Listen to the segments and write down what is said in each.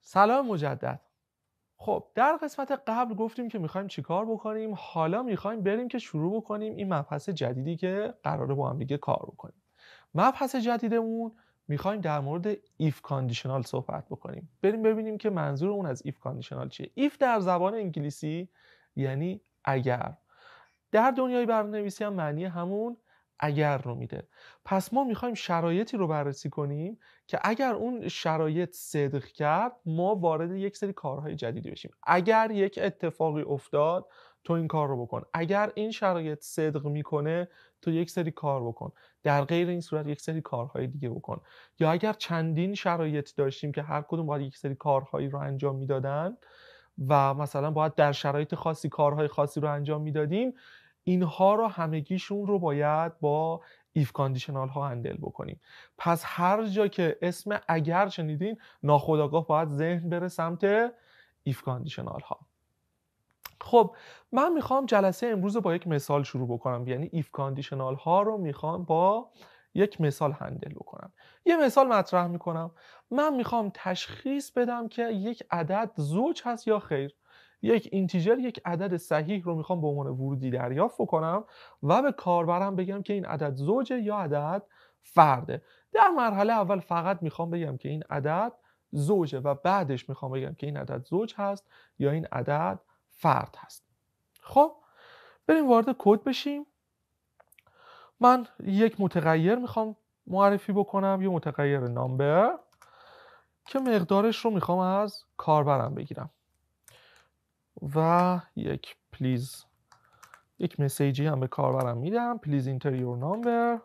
سلام مجدد خب در قسمت قبل گفتیم که میخوایم چیکار بکنیم حالا میخوایم بریم که شروع بکنیم این مبحث جدیدی که قراره با هم دیگه کار بکنیم مبحث جدیدمون میخوایم در مورد ایف کاندیشنال صحبت بکنیم بریم ببینیم که منظور اون از ایف کاندیشنال چیه ایف در زبان انگلیسی یعنی اگر در دنیای برنامه‌نویسی هم معنی همون اگر رو میده پس ما میخوایم شرایطی رو بررسی کنیم که اگر اون شرایط صدق کرد ما وارد یک سری کارهای جدیدی بشیم اگر یک اتفاقی افتاد تو این کار رو بکن اگر این شرایط صدق میکنه تو یک سری کار بکن در غیر این صورت یک سری کارهای دیگه بکن یا اگر چندین شرایط داشتیم که هر کدوم باید یک سری کارهایی رو انجام میدادن و مثلا باید در شرایط خاصی کارهای خاصی رو انجام میدادیم اینها رو همگیشون رو باید با ایف کاندیشنال ها هندل بکنیم پس هر جا که اسم اگر شنیدین ناخداگاه باید ذهن بره سمت ایف کاندیشنال ها خب من میخوام جلسه امروز با یک مثال شروع بکنم یعنی ایف کاندیشنال ها رو میخوام با یک مثال هندل بکنم یه مثال مطرح میکنم من میخوام تشخیص بدم که یک عدد زوج هست یا خیر یک اینتیجر یک عدد صحیح رو میخوام به عنوان ورودی دریافت بکنم و به کاربرم بگم که این عدد زوجه یا عدد فرده در مرحله اول فقط میخوام بگم که این عدد زوجه و بعدش میخوام بگم که این عدد زوج هست یا این عدد فرد هست خب بریم وارد کد بشیم من یک متغیر میخوام معرفی بکنم یه متغیر نامبر که مقدارش رو میخوام از کاربرم بگیرم و یک پلیز یک مسیجی هم به کاربرم میدم پلیز اینتریور نامبر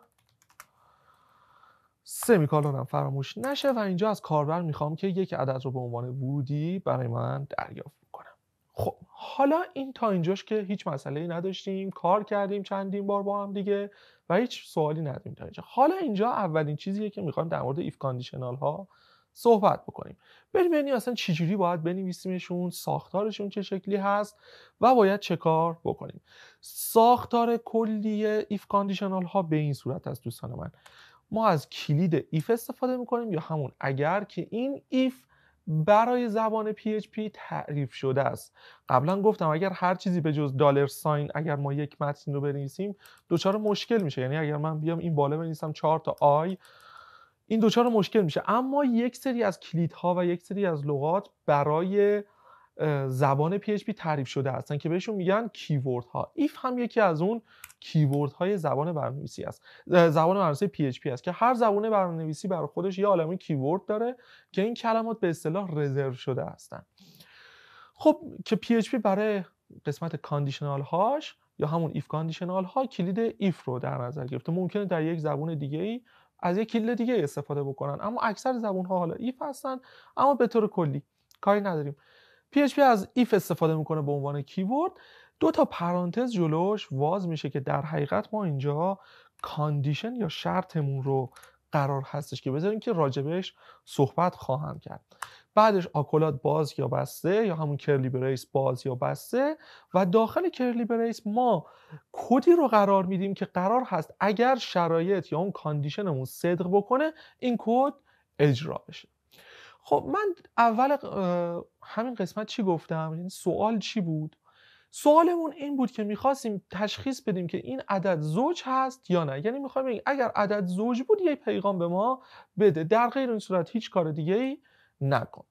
سمی هم فراموش نشه و اینجا از کاربر میخوام که یک عدد رو به عنوان ورودی برای من دریافت کنم خب حالا این تا اینجاش که هیچ مسئله ای نداشتیم کار کردیم چندین بار با هم دیگه و هیچ سوالی نداریم تا اینجا حالا اینجا اولین چیزیه که میخوام در مورد ایف کاندیشنال ها صحبت بکنیم بریم ببینیم اصلا چجوری باید بنویسیمشون ساختارشون چه شکلی هست و باید چه کار بکنیم ساختار کلی ایف کاندیشنال ها به این صورت است دوستان من ما از کلید ایف استفاده میکنیم یا همون اگر که این ایف برای زبان پی پی تعریف شده است قبلا گفتم اگر هر چیزی به جز دالر ساین اگر ما یک متن رو بنویسیم دچار مشکل میشه یعنی اگر من بیام این بالا بنویسم چهار تا آی این رو مشکل میشه اما یک سری از کلیدها و یک سری از لغات برای زبان PHP تعریف شده هستن که بهشون میگن کیورد ها ایف هم یکی از اون کیورد های زبان برنامه‌نویسی است زبان برنامه‌نویسی PHP است که هر زبان برنامه‌نویسی برای خودش یه عالمه کیورد داره که این کلمات به اصطلاح رزرو شده هستن خب که PHP برای قسمت کاندیشنال هاش یا همون ایف کاندیشنال ها کلید ایف رو در نظر گرفته ممکنه در یک زبان دیگه ای از یک کلید دیگه استفاده بکنن اما اکثر زبون ها حالا ایف هستن اما به طور کلی کاری نداریم PHP از ایف استفاده میکنه به عنوان کیورد دو تا پرانتز جلوش واز میشه که در حقیقت ما اینجا کاندیشن یا شرطمون رو قرار هستش که بذاریم که راجبش صحبت خواهم کرد بعدش آکولات باز یا بسته یا همون کرلی بریس باز یا بسته و داخل کرلی بریس ما کدی رو قرار میدیم که قرار هست اگر شرایط یا اون کاندیشنمون صدق بکنه این کد اجرا بشه خب من اول همین قسمت چی گفتم این سوال چی بود سوالمون این بود که میخواستیم تشخیص بدیم که این عدد زوج هست یا نه یعنی میخوایم اگر عدد زوج بود یه پیغام به ما بده در غیر این صورت هیچ کار دیگه ای نکن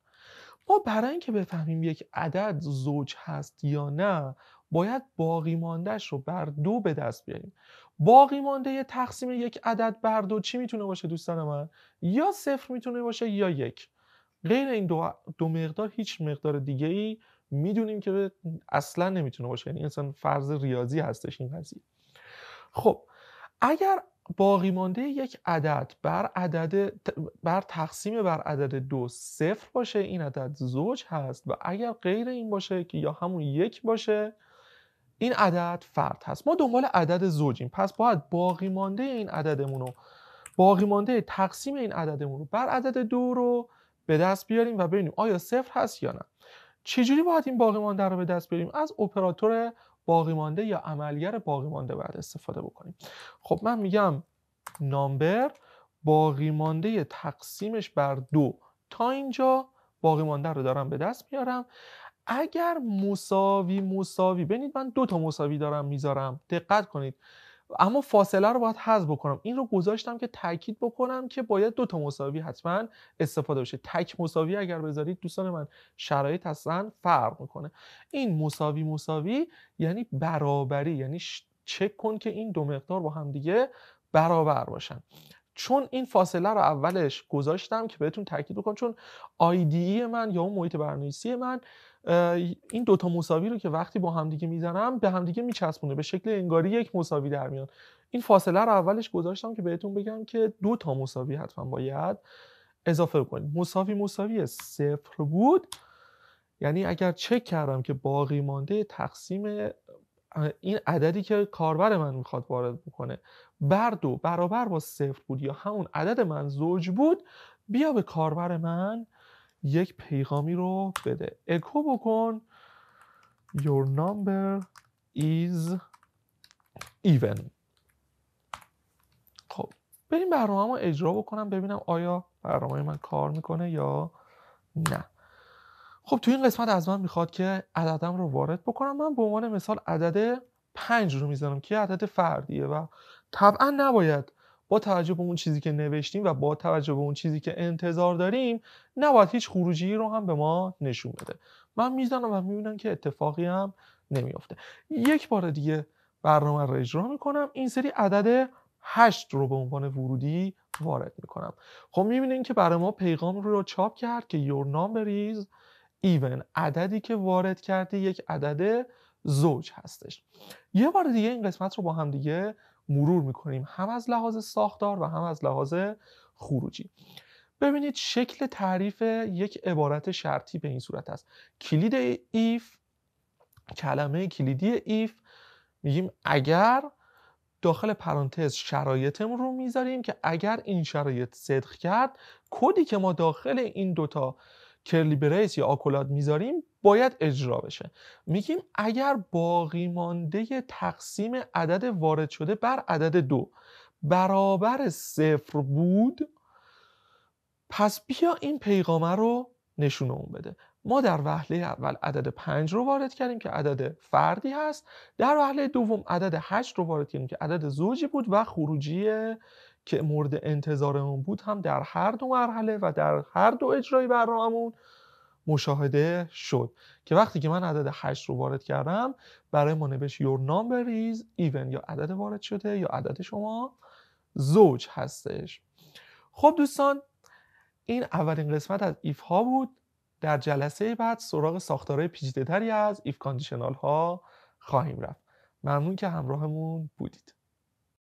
ما برای اینکه بفهمیم یک عدد زوج هست یا نه باید باقی ماندهش رو بر دو به دست بیاریم باقی مانده یه تقسیم یک عدد بر دو چی میتونه باشه دوستان من یا صفر میتونه باشه یا یک غیر این دو, مقدار هیچ مقدار دیگه ای میدونیم که اصلا نمیتونه باشه یعنی انسان فرض ریاضی هستش این قضیه خب اگر باقی یک عدد بر عدد بر تقسیم بر عدد دو صفر باشه این عدد زوج هست و اگر غیر این باشه که یا همون یک باشه این عدد فرد هست ما دنبال عدد زوجیم پس باید باقی مانده این عددمون رو باقی مانده تقسیم این عددمون رو بر عدد دو رو به دست بیاریم و ببینیم آیا صفر هست یا نه چجوری باید این باقی رو به دست بیاریم از اپراتور باقیمانده یا عملگر باقیمانده مانده باید استفاده بکنیم خب من میگم نامبر باقی مانده تقسیمش بر دو تا اینجا باقیمانده رو دارم به دست میارم اگر مساوی مساوی ببینید من دو تا مساوی دارم میذارم دقت کنید اما فاصله رو باید حذف بکنم این رو گذاشتم که تاکید بکنم که باید دو تا مساوی حتما استفاده بشه تک مساوی اگر بذارید دوستان من شرایط اصلا فرق میکنه این مساوی مساوی یعنی برابری یعنی چک کن که این دو مقدار با هم دیگه برابر باشن چون این فاصله رو اولش گذاشتم که بهتون تاکید بکنم چون آیدی من یا اون محیط برنامه‌نویسی من این دوتا مساوی رو که وقتی با همدیگه میزنم به همدیگه میچسبونه به شکل انگاری یک مساوی در میان این فاصله رو اولش گذاشتم که بهتون بگم که دو تا مساوی حتما باید اضافه کنید مساوی مساوی صفر بود یعنی اگر چک کردم که باقی مانده تقسیم این عددی که کاربر من میخواد وارد بکنه بر دو برابر با صفر بود یا همون عدد من زوج بود بیا به کاربر من یک پیغامی رو بده اکو بکن Your number is even خب بریم برنامه رو اجرا بکنم ببینم آیا برنامه من کار میکنه یا نه خب تو این قسمت از من میخواد که عددم رو وارد بکنم من به عنوان مثال عدد پنج رو میزنم که عدد فردیه و طبعا نباید با توجه به اون چیزی که نوشتیم و با توجه به اون چیزی که انتظار داریم نباید هیچ خروجی رو هم به ما نشون بده من میزنم و میبینم که اتفاقی هم نمیافته یک بار دیگه برنامه رو اجرا میکنم این سری عدد 8 رو به عنوان ورودی وارد میکنم خب میبینین که برای ما پیغام رو چاپ کرد که your number is even عددی که وارد کردی یک عدد زوج هستش یه بار دیگه این قسمت رو با هم دیگه مرور میکنیم هم از لحاظ ساختار و هم از لحاظ خروجی ببینید شکل تعریف یک عبارت شرطی به این صورت است کلید ایف کلمه کلیدی ایف میگیم اگر داخل پرانتز شرایطمون رو میذاریم که اگر این شرایط صدق کرد کدی که ما داخل این دوتا کرلی بریس یا آکولاد میذاریم باید اجرا بشه میگیم اگر باقی مانده تقسیم عدد وارد شده بر عدد دو برابر صفر بود پس بیا این پیغامه رو نشون بده ما در وحله اول عدد پنج رو وارد کردیم که عدد فردی هست در وحله دوم عدد 8 رو وارد کردیم که عدد زوجی بود و خروجی که مورد انتظارمون بود هم در هر دو مرحله و در هر دو اجرای برنامهمون مشاهده شد که وقتی که من عدد 8 رو وارد کردم برای ما نوشت your number is یا عدد وارد شده یا عدد شما زوج هستش خب دوستان این اولین قسمت از ایف ها بود در جلسه بعد سراغ ساختارهای پیچیده‌تری از ایف کاندیشنال ها خواهیم رفت ممنون که همراهمون بودید